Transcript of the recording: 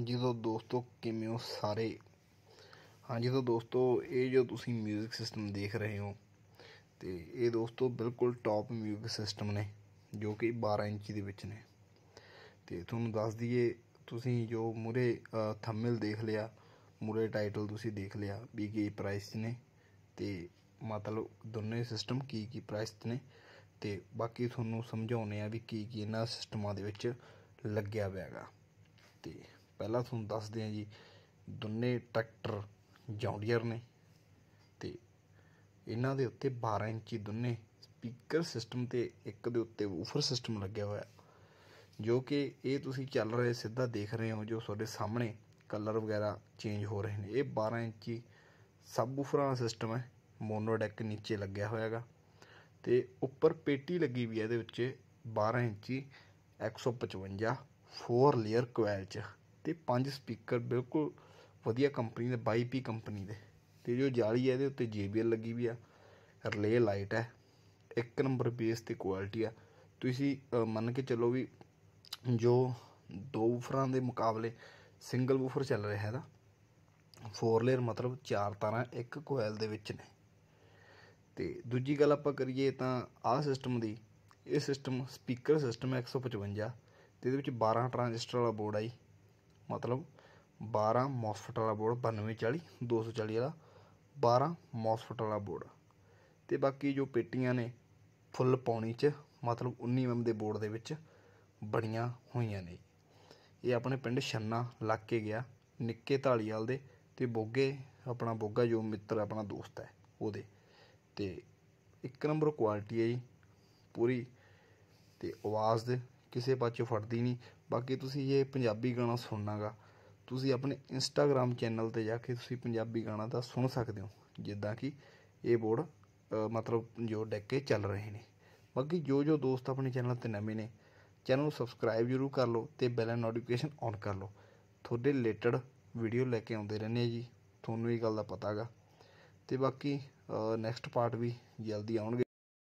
ਹਾਂਜੀ ਤਾਂ ਦੋਸਤੋ ਕਿਵੇਂ ਹੋ ਸਾਰੇ ਹਾਂਜੀ ਤਾਂ ਦੋਸਤੋ ਇਹ ਜੋ ਤੁਸੀਂ 뮤직 ਸਿਸਟਮ ਦੇਖ ਰਹੇ ਹੋ ਤੇ ਇਹ ਦੋਸਤੋ ਬਿਲਕੁਲ ਟੌਪ 뮤직 ਸਿਸਟਮ ਨੇ ਜੋ ਕਿ 12 ਇੰਚੀ ਦੇ ਵਿੱਚ ਨੇ ਤੇ ਤੁਹਾਨੂੰ ਦੱਸ ਦਈਏ ਤੁਸੀਂ ਜੋ ਮੂਰੇ ਥੰਬਨੇਲ ਦੇਖ ਲਿਆ ਮੂਰੇ ਟਾਈਟਲ ਤੁਸੀਂ ਦੇਖ ਲਿਆ ਵੀ ਕੀ ਪ੍ਰਾਈਸ ਨੇ ਤੇ ਮਤਲਬ ਦੋਨੇ ਸਿਸਟਮ ਕੀ ਕੀ ਪ੍ਰਾਈਸ ਨੇ ਤੇ ਬਾਕੀ ਤੁਹਾਨੂੰ ਸਮਝਾਉਨੇ ਆ ਵੀ ਕੀ ਕੀ ਇਹਨਾਂ ਸਿਸਟਮਾਂ ਦੇ ਵਿੱਚ ਲੱਗਿਆ ਹੋਇਆਗਾ ਤੇ ਪਹਿਲਾਂ ਤੁਹਾਨੂੰ ਦੱਸਦੇ ਹਾਂ ਜੀ ਦੋਨੇ ਟਰੈਕਟਰ ਜੌਂਡੀਅਰ ਨੇ ਤੇ ਇਹਨਾਂ ਦੇ ਉੱਤੇ 12 ਇੰਚੀ ਦੋਨੇ ਸਪੀਕਰ ਸਿਸਟਮ ਤੇ ਇੱਕ ਦੇ ਉੱਤੇ ਵੂਫਰ ਸਿਸਟਮ ਲੱਗਿਆ ਹੋਇਆ ਜੋ ਕਿ ਇਹ ਤੁਸੀਂ ਚੱਲ ਰਹੇ ਸਿੱਧਾ ਦੇਖ ਰਹੇ ਹੋ ਜੋ ਤੁਹਾਡੇ ਸਾਹਮਣੇ ਕਲਰ ਵਗੈਰਾ ਚੇਂਜ ਹੋ ਰਹੇ ਨੇ ਇਹ 12 ਇੰਚੀ ਸਬ ਵੂਫਰਾਂ ਦਾ ਸਿਸਟਮ ਹੈ ਮੋਨੋਡੈਕ ਨੀਚੇ ਲੱਗਿਆ ਹੋਇਆਗਾ ਤੇ ਉੱਪਰ ਪੇਟੀ ਲੱਗੀ ਵੀ ਹੈ ਇਹਦੇ ਵਿੱਚ 12 ਇੰਚੀ 155 4 ਲੇਅਰ ਕੁਐਲ ਚ ਤੇ ਪੰਜ ਸਪੀਕਰ ਬਿਲਕੁਲ ਵਧੀਆ ਕੰਪਨੀ ਦੇ 22P ਕੰਪਨੀ ਦੇ ਤੇ ਜੋ ਜਾਲੀ ਹੈ ਇਹਦੇ ਉੱਤੇ JBL ਲੱਗੀ ਵੀ ਆ ਰਿਲੇ ਲਾਈਟ ਹੈ ਇੱਕ ਨੰਬਰ ਬੇਸ ਤੇ ਕੁਆਲਿਟੀ ਆ ਤੁਸੀਂ ਮੰਨ ਕੇ ਚੱਲੋ ਵੀ ਜੋ ਦੋ ਵੂਫਰਾਂ ਦੇ ਮੁਕਾਬਲੇ ਸਿੰਗਲ ਵੂਫਰ ਚੱਲ ਰਿਹਾ ਹੈ ਦਾ ਫੋਰ ਲੇਅਰ ਮਤਲਬ ਚਾਰ ਤਾਰਾਂ ਇੱਕ ਕੋਇਲ ਦੇ ਵਿੱਚ ਨੇ ਤੇ ਦੂਜੀ ਗੱਲ ਆਪਾਂ ਕਰੀਏ ਤਾਂ ਆਹ ਸਿਸਟਮ ਦੀ ਇਹ ਸਿਸਟਮ ਸਪੀਕਰ ਸਿਸਟਮ ਹੈ 155 ਤੇ ਇਹਦੇ ਵਿੱਚ 12 ਟ੍ਰਾਂਜਿਸਟਰ ਵਾਲਾ ਬੋਰਡ ਆਈ ਮਤਲਬ 12 ਮੋਸਫਟ ਵਾਲਾ ਬੋਰਡ 9240 240 ਵਾਲਾ 12 ਮੋਸਫਟ ਵਾਲਾ ਬੋਰਡ ਤੇ ਬਾਕੀ ਜੋ ਪੇਟੀਆਂ ਨੇ ਫੁੱਲ ਪੌਣੀ ਚ ਮਤਲਬ 19 ਮਮ mm ਦੇ ਬੋਰਡ ਦੇ ਵਿੱਚ ਬਣੀਆਂ ਹੋਈਆਂ ਨੇ ਇਹ ਆਪਣੇ ਪਿੰਡ ਛੰਨਾ ਲੱਗ ਕੇ ਗਿਆ ਨਿੱਕੇ ਢਾਲੀਵਾਲ ਦੇ ਤੇ ਬੋਗੇ ਆਪਣਾ ਬੋਗਾ ਜੋ ਮਿੱਤਰ ਆਪਣਾ ਦੋਸਤ ਹੈ ਉਹਦੇ ਤੇ ਇੱਕ ਨੰਬਰ ਕੁਆਲਿਟੀ ਹੈ ਜੀ ਪੂਰੀ ਤੇ ਆਵਾਜ਼ ਦੇ ਕਿਸੇ ਪਾਸੇ ਫੜਦੀ ਨਹੀਂ ਬਾਕੀ ਤੁਸੀਂ ਇਹ ਪੰਜਾਬੀ ਗਾਣਾ ਸੁਣਨਾਗਾ ਤੁਸੀਂ ਆਪਣੇ ਇੰਸਟਾਗ੍ਰam ਚੈਨਲ ਤੇ ਜਾ ਕੇ ਤੁਸੀਂ ਪੰਜਾਬੀ ਗਾਣਾ ਦਾ ਸੁਣ ਸਕਦੇ ਹੋ ਜਿੱਦਾਂ ਕਿ ਇਹ ਬੋਰਡ ਮਤਲਬ ਜੋ ਡੈਕੇ ਚੱਲ ਰਹੇ ਨੇ ਬਾਕੀ ਜੋ ਜੋ ਦੋਸਤ ਆਪਣੇ ਚੈਨਲ ਤੇ ਨਵੇਂ ਨੇ ਚੈਨਲ ਨੂੰ ਸਬਸਕ੍ਰਾਈਬ ਜ਼ਰੂਰ ਕਰ ਲਓ ਤੇ ਬੈਲ ਨੋਟੀਫਿਕੇਸ਼ਨ ਔਨ ਕਰ ਲਓ ਤੁਹਾਡੇ ਰਿਲੇਟਡ ਵੀਡੀਓ ਲੈ ਕੇ ਆਉਂਦੇ ਰਹਿੰਦੇ ਆ ਜੀ ਤੁਹਾਨੂੰ ਇਹ ਗੱਲ ਦਾ ਪਤਾਗਾ ਤੇ ਬਾਕੀ ਨੈਕਸਟ ਪਾਰਟ ਵੀ ਜਲਦੀ ਆਉਣਗੇ